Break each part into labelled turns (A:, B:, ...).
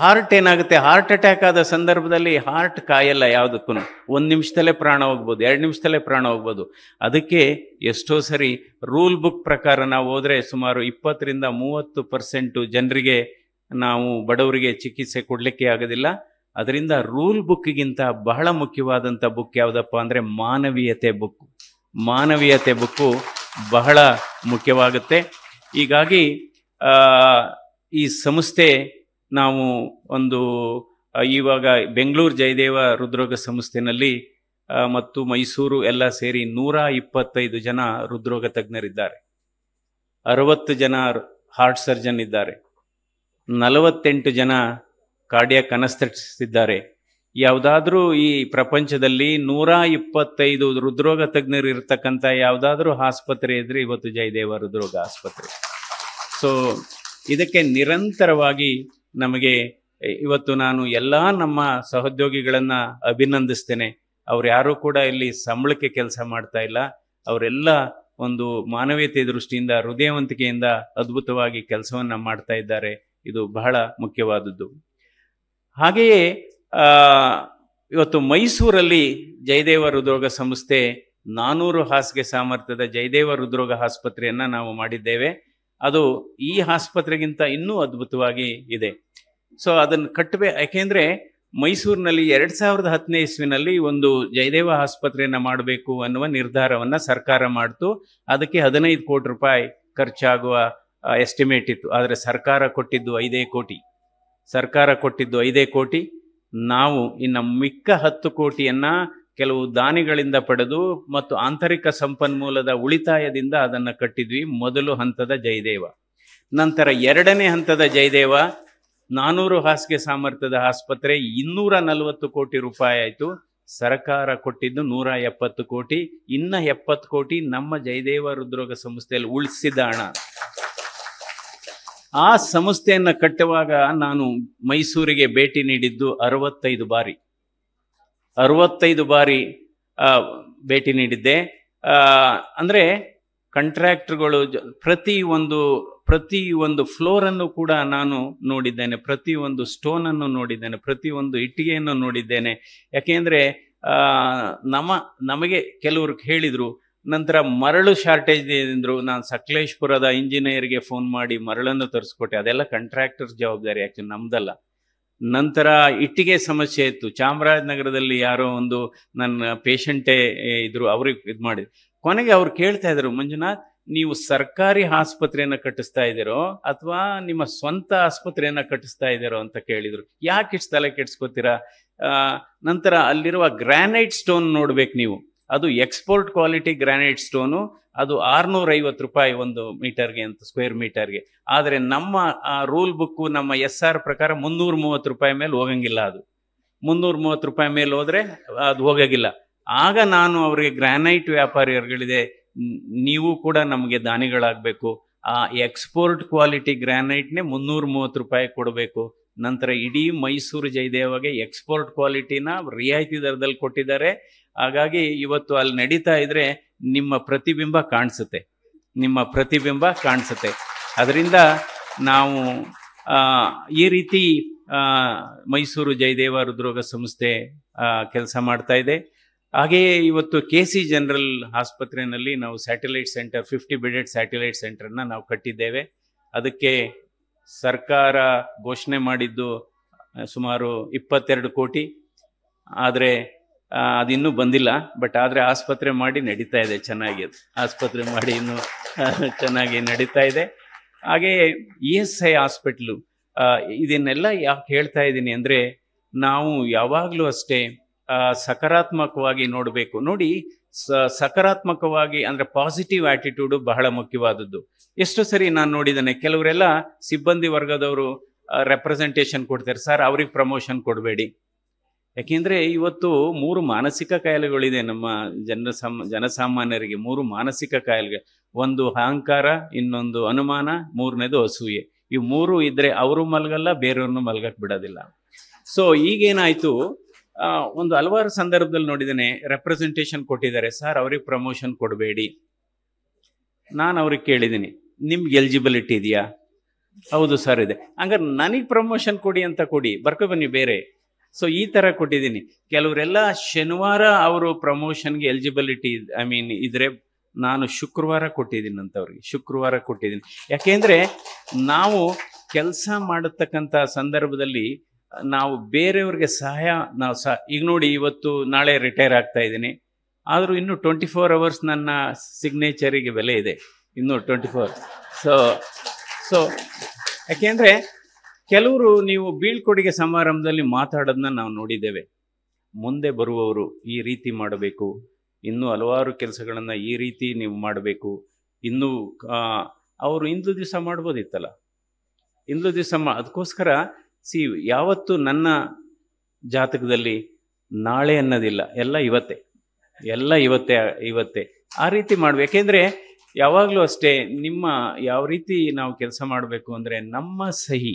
A: heart ಏನಾಗುತ್ತೆ heart attack ಆದ ಸಂದರ್ಭದಲ್ಲಿ ಹಾರ್ಟ್ ಕಾಯಲ್ಲ ಯಾವುದಕ್ಕೂ ಒಂದು ನಿಮಿಷದಲ್ಲೇ ಪ್ರಾಣ ಹೋಗ್ಬೋದು ಎರಡು ನಿಮಿಷದಲ್ಲೇ ಪ್ರಾಣ ಹೋಗ್ಬೋದು ಅದಕ್ಕೆ ಎಷ್ಟೋ ಸರಿ ರೂಲ್ ಬುಕ್ ಪ್ರಕಾರ ನಾವು ಹೋದರೆ ಸುಮಾರು ಇಪ್ಪತ್ತರಿಂದ ಮೂವತ್ತು ಪರ್ಸೆಂಟು ಜನರಿಗೆ ನಾವು ಬಡವರಿಗೆ ಚಿಕಿತ್ಸೆ ಕೊಡಲಿಕ್ಕೆ ಆಗೋದಿಲ್ಲ ಅದರಿಂದ ರೂಲ್ ಬುಕ್ಗಿಂತ ಬಹಳ ಮುಖ್ಯವಾದಂಥ ಬುಕ್ ಯಾವುದಪ್ಪ ಅಂದರೆ ಮಾನವೀಯತೆ ಬುಕ್ ಮಾನವೀಯತೆ ಬುಕ್ಕು ಬಹಳ ಮುಖ್ಯವಾಗುತ್ತೆ ಹೀಗಾಗಿ ಈ ಸಂಸ್ಥೆ ನಾವು ಒಂದು ಇವಾಗ ಬೆಂಗಳೂರು ಜಯದೇವ ಹೃದ್ರೋಗ ಸಂಸ್ಥೆನಲ್ಲಿ ಮತ್ತು ಮೈಸೂರು ಎಲ್ಲ ಸೇರಿ ನೂರ ಇಪ್ಪತ್ತೈದು ಜನ ಹೃದ್ರೋಗ ತಜ್ಞರಿದ್ದಾರೆ ಅರವತ್ತು ಜನ ಹಾರ್ಟ್ ಸರ್ಜನ್ ಇದ್ದಾರೆ ನಲವತ್ತೆಂಟು ಜನ ಕಾರ್ಡಿಯಾ ಅನಸ್ಥೆಟಿಸ್ಟ್ ಇದ್ದಾರೆ ಯಾವುದಾದ್ರೂ ಈ ಪ್ರಪಂಚದಲ್ಲಿ ನೂರ ಇಪ್ಪತ್ತೈದು ಹೃದ್ರೋಗ ತಜ್ಞರು ಇರತಕ್ಕಂಥ ಯಾವುದಾದ್ರೂ ಆಸ್ಪತ್ರೆ ಇದ್ರೆ ಇವತ್ತು ಜಯದೇವ ಹೃದ್ರೋಗ ಆಸ್ಪತ್ರೆ ಸೊ ಇದಕ್ಕೆ ನಿರಂತರವಾಗಿ ನಮಗೆ ಇವತ್ತು ನಾನು ಎಲ್ಲ ನಮ್ಮ ಸಹೋದ್ಯೋಗಿಗಳನ್ನು ಅಭಿನಂದಿಸ್ತೇನೆ ಅವ್ರು ಯಾರೂ ಕೂಡ ಇಲ್ಲಿ ಸಂಬಳಕ್ಕೆ ಕೆಲಸ ಮಾಡ್ತಾ ಇಲ್ಲ ಅವರೆಲ್ಲ ಒಂದು ಮಾನವೀಯತೆ ದೃಷ್ಟಿಯಿಂದ ಹೃದಯವಂತಿಕೆಯಿಂದ ಅದ್ಭುತವಾಗಿ ಕೆಲಸವನ್ನು ಮಾಡ್ತಾ ಇದ್ದಾರೆ ಇದು ಬಹಳ ಮುಖ್ಯವಾದದ್ದು ಹಾಗೆಯೇ ಇವತ್ತು ಮೈಸೂರಲ್ಲಿ ಜಯದೇವ ಹೃದ್ರೋಗ ಸಂಸ್ಥೆ ನಾನೂರು ಹಾಸಿಗೆ ಸಾಮರ್ಥ್ಯದ ಜಯದೇವ ಹೃದ್ರೋಗ ಆಸ್ಪತ್ರೆಯನ್ನು ನಾವು ಮಾಡಿದ್ದೇವೆ ಅದು ಈ ಆಸ್ಪತ್ರೆಗಿಂತ ಇನ್ನೂ ಅದ್ಭುತವಾಗಿ ಇದೆ ಸೊ ಅದನ್ನು ಕಟ್ಟಬೇ ಯಾಕೆಂದರೆ ಮೈಸೂರಿನಲ್ಲಿ ಎರಡು ಸಾವಿರದ ಹತ್ತನೇ ಇಸ್ವಿನಲ್ಲಿ ಒಂದು ಜಯದೇವ ಆಸ್ಪತ್ರೆಯನ್ನು ಮಾಡಬೇಕು ಅನ್ನುವ ನಿರ್ಧಾರವನ್ನು ಸರ್ಕಾರ ಮಾಡಿತು ಅದಕ್ಕೆ ಹದಿನೈದು ಕೋಟಿ ರೂಪಾಯಿ ಖರ್ಚಾಗುವ ಎಸ್ಟಿಮೇಟ್ ಇತ್ತು ಆದರೆ ಸರ್ಕಾರ ಕೊಟ್ಟಿದ್ದು ಐದೇ ಕೋಟಿ ಸರ್ಕಾರ ಕೊಟ್ಟಿದ್ದು ಐದೇ ಕೋಟಿ ನಾವು ಇನ್ನು ಮಿಕ್ಕ ಹತ್ತು ಕೋಟಿಯನ್ನು ಕೆಲವು ದಾನಿಗಳಿಂದ ಪಡೆದು ಮತ್ತು ಆಂತರಿಕ ಸಂಪನ್ಮೂಲದ ಉಳಿತಾಯದಿಂದ ಅದನ್ನು ಕಟ್ಟಿದ್ವಿ ಮೊದಲು ಹಂತದ ಜಯದೇವ ನಂತರ ಎರಡನೇ ಹಂತದ ಜಯದೇವ ನಾನೂರು ಹಾಸಿಗೆ ಸಾಮರ್ಥ್ಯದ ಆಸ್ಪತ್ರೆ ಇನ್ನೂರ ನಲವತ್ತು ಕೋಟಿ ರೂಪಾಯಿ ಆಯಿತು ಸರ್ಕಾರ ಕೊಟ್ಟಿದ್ದು ನೂರ ಎಪ್ಪತ್ತು ಕೋಟಿ ಇನ್ನ ಎಪ್ಪತ್ತು ಕೋಟಿ ನಮ್ಮ ಜಯದೇವ ಹೃದ್ರೋಗ ಸಂಸ್ಥೆಯಲ್ಲಿ ಉಳಿಸಿದ ಹಣ ಆ ಸಂಸ್ಥೆಯನ್ನು ಕಟ್ಟುವಾಗ ನಾನು ಮೈಸೂರಿಗೆ ಭೇಟಿ ನೀಡಿದ್ದು ಅರವತ್ತೈದು ಬಾರಿ ಅರವತ್ತೈದು ಬಾರಿ ಭೇಟಿ ನೀಡಿದ್ದೆ ಅಂದರೆ ಕಂಟ್ರಾಕ್ಟ್ರುಗಳು ಪ್ರತಿ ಒಂದು ಪ್ರತಿ ಒಂದು ಫ್ಲೋರನ್ನು ಕೂಡ ನಾನು ನೋಡಿದ್ದೇನೆ ಪ್ರತಿ ಒಂದು ಸ್ಟೋನನ್ನು ನೋಡಿದ್ದೇನೆ ಪ್ರತಿ ಒಂದು ಇಟ್ಟಿಗೆಯನ್ನು ನೋಡಿದ್ದೇನೆ ಯಾಕೆಂದರೆ ನಮ್ಮ ನಮಗೆ ಕೆಲವರು ಹೇಳಿದರು ನಂತರ ಮರಳು ಶಾರ್ಟೇಜ್ ಏನಿದ್ರು ನಾನು ಸಕಲೇಶ್ಪುರದ ಇಂಜಿನಿಯರ್ಗೆ ಫೋನ್ ಮಾಡಿ ಮರಳನ್ನು ತರಿಸ್ಕೊಟ್ಟೆ ಅದೆಲ್ಲ ಕಂಟ್ರಾಕ್ಟರ್ ಜವಾಬ್ದಾರಿ ಆ್ಯಕ್ಚುಲಿ ನಮ್ದಲ್ಲ ನಂತರ ಇಟ್ಟಿಗೆ ಸಮಸ್ಯೆ ಇತ್ತು ಚಾಮರಾಜನಗರದಲ್ಲಿ ಯಾರೋ ಒಂದು ನನ್ನ ಪೇಷಂಟೇ ಇದ್ರು ಅವ್ರಿಗೆ ಇದು ಮಾಡಿದ್ರು ಕೊನೆಗೆ ಅವ್ರು ಕೇಳ್ತಾ ಇದ್ರು ಮಂಜುನಾಥ್ ನೀವು ಸರ್ಕಾರಿ ಆಸ್ಪತ್ರೆಯನ್ನು ಕಟ್ಟಿಸ್ತಾ ಇದ್ದೀರೋ ಅಥವಾ ನಿಮ್ಮ ಸ್ವಂತ ಆಸ್ಪತ್ರೆಯನ್ನು ಕಟ್ಟಿಸ್ತಾ ಇದ್ದೀರೋ ಅಂತ ಕೇಳಿದರು ಯಾಕೆ ಇಷ್ಟು ತಲೆ ಕೆಡ್ಸ್ಕೊತೀರಾ ನಂತರ ಅಲ್ಲಿರುವ ಗ್ರಾನೈಟ್ ಸ್ಟೋನ್ ನೋಡ್ಬೇಕು ನೀವು ಅದು ಎಕ್ಸ್ಪೋರ್ಟ್ ಕ್ವಾಲಿಟಿ ಗ್ರಾನೈಟ್ ಸ್ಟೋನು ಅದು ಆರುನೂರೈವತ್ತು ರೂಪಾಯಿ ಒಂದು ಮೀಟರ್ಗೆ ಅಂತ ಸ್ಕ್ವೇರ್ ಮೀಟರ್ಗೆ ಆದರೆ ನಮ್ಮ ರೂಲ್ ಬುಕ್ಕು ನಮ್ಮ ಎಸ್ ಆರ್ ಪ್ರಕಾರ ಮುನ್ನೂರ ಮೂವತ್ತು ರೂಪಾಯಿ ಮೇಲೆ ಹೋಗಂಗಿಲ್ಲ ಅದು ಮುನ್ನೂರ ಮೂವತ್ತು ರೂಪಾಯಿ ಮೇಲೆ ಹೋದರೆ ಅದು ಹೋಗಂಗಿಲ್ಲ ಆಗ ನಾನು ಅವರಿಗೆ ಗ್ರಾನೈಟ್ ವ್ಯಾಪಾರಿಯರ್ಗಳಿದೆ ನೀವು ಕೂಡ ನಮಗೆ ದಾನಿಗಳಾಗಬೇಕು ಆ ಎಕ್ಸ್ಪೋರ್ಟ್ ಕ್ವಾಲಿಟಿ ಗ್ರಾನೈಟ್ನೇ ಮುನ್ನೂರ ಮೂವತ್ತು ರೂಪಾಯಿ ಕೊಡಬೇಕು ನಂತರ ಇಡೀ ಮೈಸೂರು ಜಯದೇವಗೆ ಎಕ್ಸ್ಪೋರ್ಟ್ ಕ್ವಾಲಿಟಿನ ರಿಯಾಯಿತಿ ದರದಲ್ಲಿ ಕೊಟ್ಟಿದ್ದಾರೆ ಹಾಗಾಗಿ ಇವತ್ತು ಅಲ್ಲಿ ನಡೀತಾ ಇದ್ದರೆ ನಿಮ್ಮ ಪ್ರತಿಬಿಂಬ ಕಾಣಿಸುತ್ತೆ ನಿಮ್ಮ ಪ್ರತಿಬಿಂಬ ಕಾಣಿಸುತ್ತೆ ಅದರಿಂದ ನಾವು ಈ ರೀತಿ ಮೈಸೂರು ಜಯದೇವ ಹೃದ್ರೋಗ ಸಂಸ್ಥೆ ಕೆಲಸ ಮಾಡ್ತಾ ಇದೆ ಹಾಗೆಯೇ ಇವತ್ತು ಕೆ ಸಿ ಜನರಲ್ ಆಸ್ಪತ್ರೆಯಲ್ಲಿ ನಾವು satellite centre fifty bedded satellite ಸೆಂಟರ್ನ ನಾವು ಕಟ್ಟಿದ್ದೇವೆ ಅದಕ್ಕೆ ಸರ್ಕಾರ ಘೋಷಣೆ ಮಾಡಿದ್ದು ಸುಮಾರು ಇಪ್ಪತ್ತೆರಡು ಕೋಟಿ ಆದರೆ ಅದಿನ್ನೂ ಬಂದಿಲ್ಲ ಬಟ್ ಆದರೆ ಆಸ್ಪತ್ರೆ ಮಾಡಿ ನಡೀತಾ ಇದೆ ಚೆನ್ನಾಗಿ ಅದು ಆಸ್ಪತ್ರೆ ಮಾಡಿ ಇನ್ನೂ ಚೆನ್ನಾಗಿ ನಡೀತಾ ಇದೆ ಹಾಗೆಯೇ ಇ ಎಸ್ ಐ ಹಾಸ್ಪಿಟ್ಲು ಇದನ್ನೆಲ್ಲ ಯಾಕೆ ಹೇಳ್ತಾ ಇದ್ದೀನಿ ಅಂದರೆ ನಾವು ಯಾವಾಗಲೂ ಅಷ್ಟೇ ಸಕಾರಾತ್ಮಕವಾಗಿ ನೋಡಬೇಕು ನೋಡಿ ಸಕಾರಾತ್ಮಕವಾಗಿ ಅಂದ್ರೆ ಪಾಸಿಟಿವ್ ಆ್ಯಟಿಟ್ಯೂಡು ಬಹಳ ಮುಖ್ಯವಾದದ್ದು ಎಷ್ಟು ಸರಿ ನಾನು ನೋಡಿದ್ದೇನೆ ಕೆಲವರೆಲ್ಲ ಸಿಬ್ಬಂದಿ ವರ್ಗದವರು ರೆಪ್ರೆಸೆಂಟೇಷನ್ ಕೊಡ್ತಾರೆ ಸರ್ ಅವ್ರಿಗೆ ಪ್ರಮೋಷನ್ ಕೊಡಬೇಡಿ ಯಾಕೆಂದ್ರೆ ಇವತ್ತು ಮೂರು ಮಾನಸಿಕ ಕಾಯಿಲೆಗಳಿದೆ ನಮ್ಮ ಜನ ಜನಸಾಮಾನ್ಯರಿಗೆ ಮೂರು ಮಾನಸಿಕ ಕಾಯಿಲೆಗೆ ಒಂದು ಅಹಂಕಾರ ಇನ್ನೊಂದು ಅನುಮಾನ ಮೂರನೇದು ಅಸೂಯೆ ಈ ಮೂರು ಇದ್ರೆ ಅವರು ಮಲಗಲ್ಲ ಬೇರೆಯವ್ರನ್ನೂ ಮಲ್ಗಕ್ಕೆ ಬಿಡೋದಿಲ್ಲ ಸೊ ಈಗೇನಾಯ್ತು ಒಂದು ಹಲವಾರು ಸಂದರ್ಭದಲ್ಲಿ ನೋಡಿದ್ದೇನೆ ರೆಪ್ರೆಸೆಂಟೇಷನ್ ಕೊಟ್ಟಿದ್ದಾರೆ ಸರ್ ಅವ್ರಿಗೆ ಪ್ರಮೋಷನ್ ಕೊಡಬೇಡಿ ನಾನು ಅವ್ರಿಗೆ ಕೇಳಿದ್ದೀನಿ ನಿಮ್ಗೆ ಎಲಿಜಿಬಿಲಿಟಿ ಇದೆಯಾ ಹೌದು ಸರ್ ಇದೆ ಹಂಗಾರೆ ನನಗೆ ಪ್ರಮೋಷನ್ ಕೊಡಿ ಅಂತ ಕೊಡಿ ಬರ್ಕೊ ಬನ್ನಿ ಬೇರೆ ಸೊ ಈ ಥರ ಕೊಟ್ಟಿದ್ದೀನಿ ಕೆಲವರೆಲ್ಲ ಶನಿವಾರ ಅವರು ಪ್ರಮೋಷನ್ಗೆ ಎಲಿಜಿಬಿಲಿಟಿ ಐ ಮೀನ್ ಇದ್ರೆ ನಾನು ಶುಕ್ರವಾರ ಕೊಟ್ಟಿದ್ದೀನಿ ಅಂತವ್ರಿಗೆ ಶುಕ್ರವಾರ ಕೊಟ್ಟಿದ್ದೀನಿ ಯಾಕೆಂದರೆ ನಾವು ಕೆಲಸ ಮಾಡತಕ್ಕಂಥ ಸಂದರ್ಭದಲ್ಲಿ ನಾವು ಬೇರೆಯವ್ರಿಗೆ ಸಹಾಯ ನಾವು ಸಹ ಈಗ ನೋಡಿ ಇವತ್ತು ನಾಳೆ ರಿಟೈರ್ ಆಗ್ತಾ ಇದ್ದೀನಿ ಆದರೂ ಇನ್ನೂ ಟ್ವೆಂಟಿ ಫೋರ್ ಅವರ್ಸ್ ನನ್ನ ಸಿಗ್ನೇಚರಿಗೆ ಬೆಲೆ ಇದೆ ಇನ್ನೂ ಟ್ವೆಂಟಿ ಫೋರ್ ಸೊ ಸೊ ಯಾಕೆಂದರೆ ಕೆಲವರು ನೀವು ಬೀಳ್ಕೊಡುಗೆ ಸಮಾರಂಭದಲ್ಲಿ ಮಾತಾಡೋದನ್ನ ನಾವು ನೋಡಿದ್ದೇವೆ ಮುಂದೆ ಬರುವವರು ಈ ರೀತಿ ಮಾಡಬೇಕು ಇನ್ನೂ ಹಲವಾರು ಕೆಲಸಗಳನ್ನು ಈ ರೀತಿ ನೀವು ಮಾಡಬೇಕು ಇನ್ನೂ ಅವರು ಇಂದು ದಿವಸ ಮಾಡ್ಬೋದಿತ್ತಲ್ಲ ಇಂದು ದಿವಸ ಮಾ ಅದಕ್ಕೋಸ್ಕರ ಸಿ ಯಾವತ್ತು ನನ್ನ ಜಾತಕದಲ್ಲಿ ನಾಳೆ ಅನ್ನೋದಿಲ್ಲ ಎಲ್ಲ ಇವತ್ತೇ ಎಲ್ಲ ಇವತ್ತೇ ಇವತ್ತೇ ಆ ರೀತಿ ಮಾಡಬೇಕು ಯಾವಾಗಲೂ ಅಷ್ಟೇ ನಿಮ್ಮ ಯಾವ ರೀತಿ ನಾವು ಕೆಲಸ ಮಾಡಬೇಕು ಅಂದರೆ ನಮ್ಮ ಸಹಿ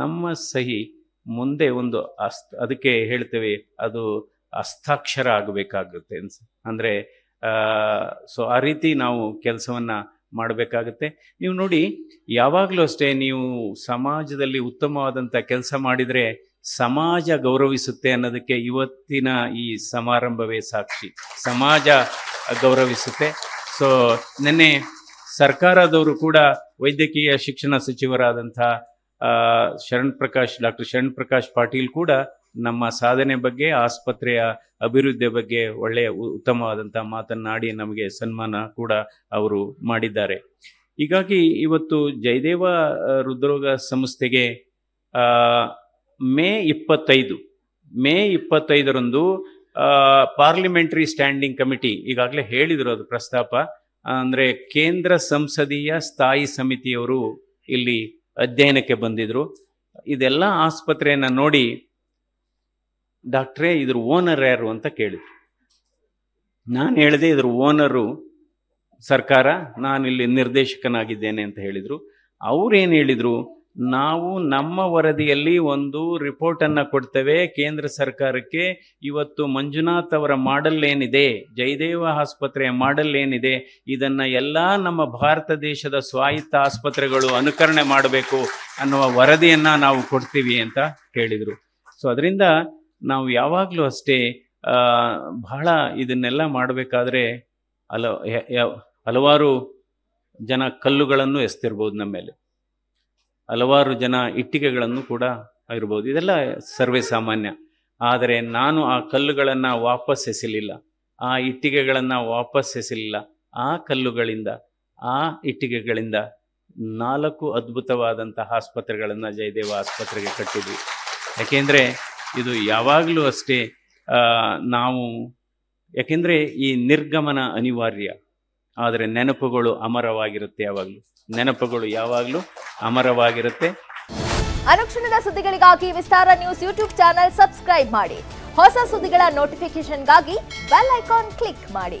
A: ನಮ್ಮ ಸಹಿ ಮುಂದೆ ಒಂದು ಅಸ್ ಅದಕ್ಕೆ ಹೇಳ್ತೇವೆ ಅದು ಹಸ್ತಾಕ್ಷರ ಆಗಬೇಕಾಗುತ್ತೆ ಅನ್ಸ ಅಂದರೆ ಸೊ ಆ ರೀತಿ ನಾವು ಕೆಲಸವನ್ನು ಮಾಡಬೇಕಾಗುತ್ತೆ ನೀವು ನೋಡಿ ಯಾವಾಗಲೂ ಅಷ್ಟೇ ನೀವು ಸಮಾಜದಲ್ಲಿ ಉತ್ತಮವಾದಂಥ ಕೆಲಸ ಮಾಡಿದರೆ ಸಮಾಜ ಗೌರವಿಸುತ್ತೆ ಅನ್ನೋದಕ್ಕೆ ಇವತ್ತಿನ ಈ ಸಮಾರಂಭವೇ ಸಾಕ್ಷಿ ಸಮಾಜ ಗೌರವಿಸುತ್ತೆ ಸೊ ನಿನ್ನೆ ಸರ್ಕಾರದವರು ಕೂಡ ವೈದ್ಯಕೀಯ ಶಿಕ್ಷಣ ಸಚಿವರಾದಂಥ ಶರಣ್ ಪ್ರಕಾಶ್ ಡಾಕ್ಟರ್ ಶರಣ್ ಪ್ರಕಾಶ್ ಪಾಟೀಲ್ ಕೂಡ ನಮ್ಮ ಸಾಧನೆ ಬಗ್ಗೆ ಆಸ್ಪತ್ರೆಯ ಅಭಿವೃದ್ಧಿಯ ಬಗ್ಗೆ ಒಳ್ಳೆಯ ಉತ್ತಮವಾದಂಥ ಮಾತನ್ನಾಡಿ ನಮಗೆ ಸನ್ಮಾನ ಕೂಡ ಅವರು ಮಾಡಿದ್ದಾರೆ ಹೀಗಾಗಿ ಇವತ್ತು ಜಯದೇವ ಹೃದ್ರೋಗ ಸಂಸ್ಥೆಗೆ ಮೇ ಇಪ್ಪತ್ತೈದು ಮೇ ಇಪ್ಪತ್ತೈದರಂದು ಪಾರ್ಲಿಮೆಂಟರಿ ಸ್ಟ್ಯಾಂಡಿಂಗ್ ಕಮಿಟಿ ಈಗಾಗಲೇ ಹೇಳಿದರು ಅದು ಪ್ರಸ್ತಾಪ ಅಂದರೆ ಕೇಂದ್ರ ಸಂಸದೀಯ ಸ್ಥಾಯಿ ಸಮಿತಿಯವರು ಇಲ್ಲಿ ಅಧ್ಯಯನಕ್ಕೆ ಬಂದಿದ್ರು ಇದೆಲ್ಲ ಆಸ್ಪತ್ರೆಯನ್ನು ನೋಡಿ ಡಾಕ್ಟ್ರೇ ಇದ್ರ ಓನರ್ ಯಾರು ಅಂತ ಕೇಳಿದ್ರು ನಾನು ಹೇಳಿದೆ ಇದ್ರ ಓನರು ಸರ್ಕಾರ ನಾನಿಲ್ಲಿ ನಿರ್ದೇಶಕನಾಗಿದ್ದೇನೆ ಅಂತ ಹೇಳಿದರು ಅವ್ರೇನು ಹೇಳಿದರು ನಾವು ನಮ್ಮ ವರದಿಯಲ್ಲಿ ಒಂದು ರಿಪೋರ್ಟನ್ನು ಕೊಡ್ತೇವೆ ಕೇಂದ್ರ ಸರ್ಕಾರಕ್ಕೆ ಇವತ್ತು ಮಂಜುನಾಥ್ ಅವರ ಮಾಡೆಲ್ ಏನಿದೆ ಜಯದೇವ ಆಸ್ಪತ್ರೆಯ ಮಾಡಲ್ ಏನಿದೆ ಇದನ್ನು ಎಲ್ಲ ನಮ್ಮ ಭಾರತ ದೇಶದ ಸ್ವಾಯತ್ತ ಆಸ್ಪತ್ರೆಗಳು ಅನುಕರಣೆ ಮಾಡಬೇಕು ಅನ್ನುವ ವರದಿಯನ್ನು ನಾವು ಕೊಡ್ತೀವಿ ಅಂತ ಹೇಳಿದರು ಸೊ ಅದರಿಂದ ನಾವು ಯಾವಾಗಲೂ ಅಷ್ಟೇ ಬಹಳ ಇದನ್ನೆಲ್ಲ ಮಾಡಬೇಕಾದ್ರೆ ಹಲ ಹಲವಾರು ಜನ ಕಲ್ಲುಗಳನ್ನು ಎಸ್ತಿರ್ಬೋದು ನಮ್ಮ ಮೇಲೆ ಹಲವಾರು ಜನ ಇಟ್ಟಿಗೆಗಳನ್ನು ಕೂಡ ಇರ್ಬೋದು ಇದೆಲ್ಲ ಸರ್ವೇ ಸಾಮಾನ್ಯ ಆದರೆ ನಾನು ಆ ಕಲ್ಲುಗಳನ್ನು ವಾಪಸ್ ಎಸಿಲಿಲ್ಲ ಆ ಇಟ್ಟಿಗೆಗಳನ್ನು ವಾಪಸ್ ಎಸೆಲಿಲ್ಲ ಆ ಕಲ್ಲುಗಳಿಂದ ಆ ಇಟ್ಟಿಗೆಗಳಿಂದ ನಾಲ್ಕು ಅದ್ಭುತವಾದಂತಹ ಆಸ್ಪತ್ರೆಗಳನ್ನು ಜಯದೇವ ಆಸ್ಪತ್ರೆಗೆ ಕಟ್ಟಿದ್ವಿ ಯಾಕೆಂದರೆ ಇದು ಯಾವಾಗಲೂ ಅಷ್ಟೇ ನಾವು ಯಾಕೆಂದರೆ ಈ ನಿರ್ಗಮನ ಅನಿವಾರ್ಯ ಆದರೆ ನೆನಪುಗಳು ಅಮರವಾಗಿರುತ್ತೆ ಯಾವಾಗಲೂ ನೆನಪುಗಳು ಯಾವಾಗಲೂ ಅಮರವಾಗಿರುತ್ತೆ ಅನುಕ್ಷಣದ ಸುದ್ದಿಗಳಿಗಾಗಿ Vistara news YouTube channel subscribe ಮಾಡಿ ಹೊಸ ಸುದ್ದಿಗಳ ನೋಟಿಫಿಕೇಶನ್ಗಾಗಿ ಬೆಲ್ ಐಕಾನ್ ಕ್ಲಿಕ್ ಮಾಡಿ